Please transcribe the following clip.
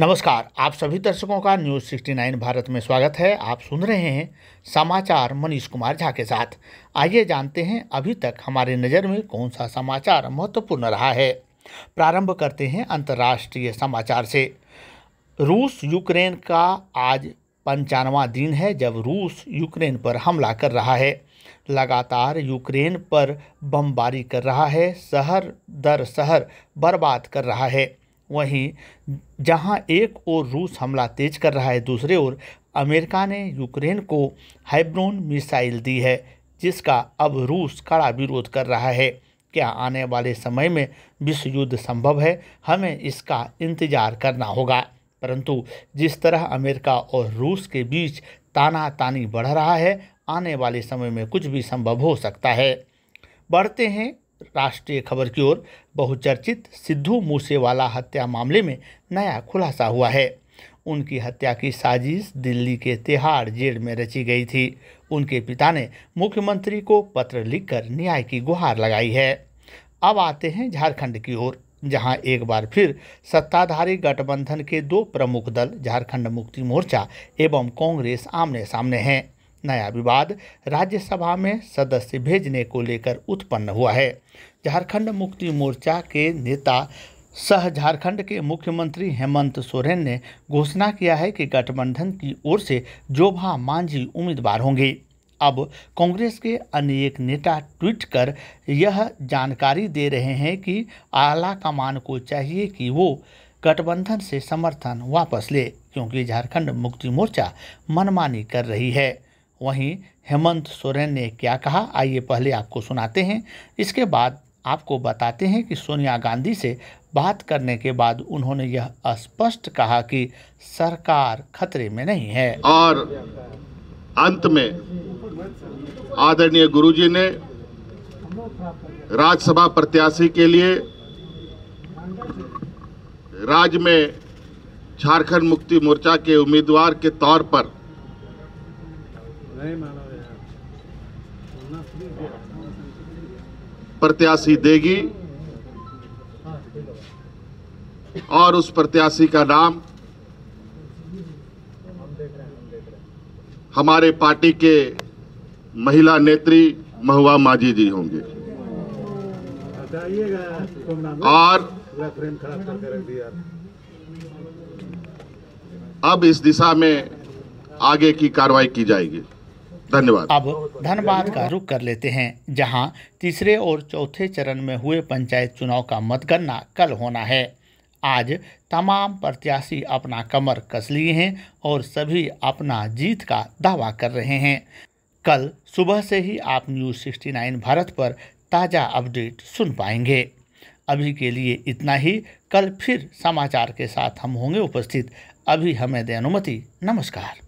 नमस्कार आप सभी दर्शकों का न्यूज़ 69 भारत में स्वागत है आप सुन रहे हैं समाचार मनीष कुमार झा के साथ आइए जानते हैं अभी तक हमारे नज़र में कौन सा समाचार महत्वपूर्ण रहा है प्रारंभ करते हैं अंतर्राष्ट्रीय समाचार से रूस यूक्रेन का आज पंचानवा दिन है जब रूस यूक्रेन पर हमला कर रहा है लगातार यूक्रेन पर बमबारी कर रहा है शहर दर शहर बर्बाद कर रहा है वहीं जहां एक ओर रूस हमला तेज कर रहा है दूसरे ओर अमेरिका ने यूक्रेन को हाइब्रोन मिसाइल दी है जिसका अब रूस कड़ा विरोध कर रहा है क्या आने वाले समय में विश्व युद्ध संभव है हमें इसका इंतजार करना होगा परंतु जिस तरह अमेरिका और रूस के बीच ताना तानी बढ़ रहा है आने वाले समय में कुछ भी संभव हो सकता है बढ़ते हैं राष्ट्रीय खबर की ओर बहुचर्चित सिद्धू मूसेवाला हत्या मामले में नया खुलासा हुआ है उनकी हत्या की साजिश दिल्ली के तिहाड़ जेल में रची गई थी उनके पिता ने मुख्यमंत्री को पत्र लिखकर न्याय की गुहार लगाई है अब आते हैं झारखंड की ओर जहां एक बार फिर सत्ताधारी गठबंधन के दो प्रमुख दल झारखंड मुक्ति मोर्चा एवं कांग्रेस आमने सामने हैं नया विवाद राज्यसभा में सदस्य भेजने को लेकर उत्पन्न हुआ है झारखंड मुक्ति मोर्चा के नेता सह झारखंड के मुख्यमंत्री हेमंत सोरेन ने घोषणा किया है कि गठबंधन की ओर से जोभा मांझी उम्मीदवार होंगे अब कांग्रेस के अनेक नेता ट्वीट कर यह जानकारी दे रहे हैं कि आला कमान को चाहिए कि वो गठबंधन से समर्थन वापस ले क्योंकि झारखंड मुक्ति मोर्चा मनमानी कर रही है वहीं हेमंत सोरेन ने क्या कहा आइए पहले आपको सुनाते हैं इसके बाद आपको बताते हैं कि सोनिया गांधी से बात करने के बाद उन्होंने यह स्पष्ट कहा कि सरकार खतरे में नहीं है और अंत में आदरणीय गुरुजी ने राज्यसभा प्रत्याशी के लिए राज्य में झारखंड मुक्ति मोर्चा के उम्मीदवार के तौर पर प्रत्याशी देगी और उस प्रत्याशी का नाम हमारे पार्टी के महिला नेत्री महुआ माझी जी होंगे और अब इस दिशा में आगे की कार्रवाई की जाएगी धन्यवाद अब धनबाद का रुख कर लेते हैं जहां तीसरे और चौथे चरण में हुए पंचायत चुनाव का मतगणना कल होना है आज तमाम प्रत्याशी अपना कमर कस लिए हैं और सभी अपना जीत का दावा कर रहे हैं कल सुबह से ही आप न्यूज़ 69 भारत पर ताज़ा अपडेट सुन पाएंगे अभी के लिए इतना ही कल फिर समाचार के साथ हम होंगे उपस्थित अभी हमें दे अनुमति नमस्कार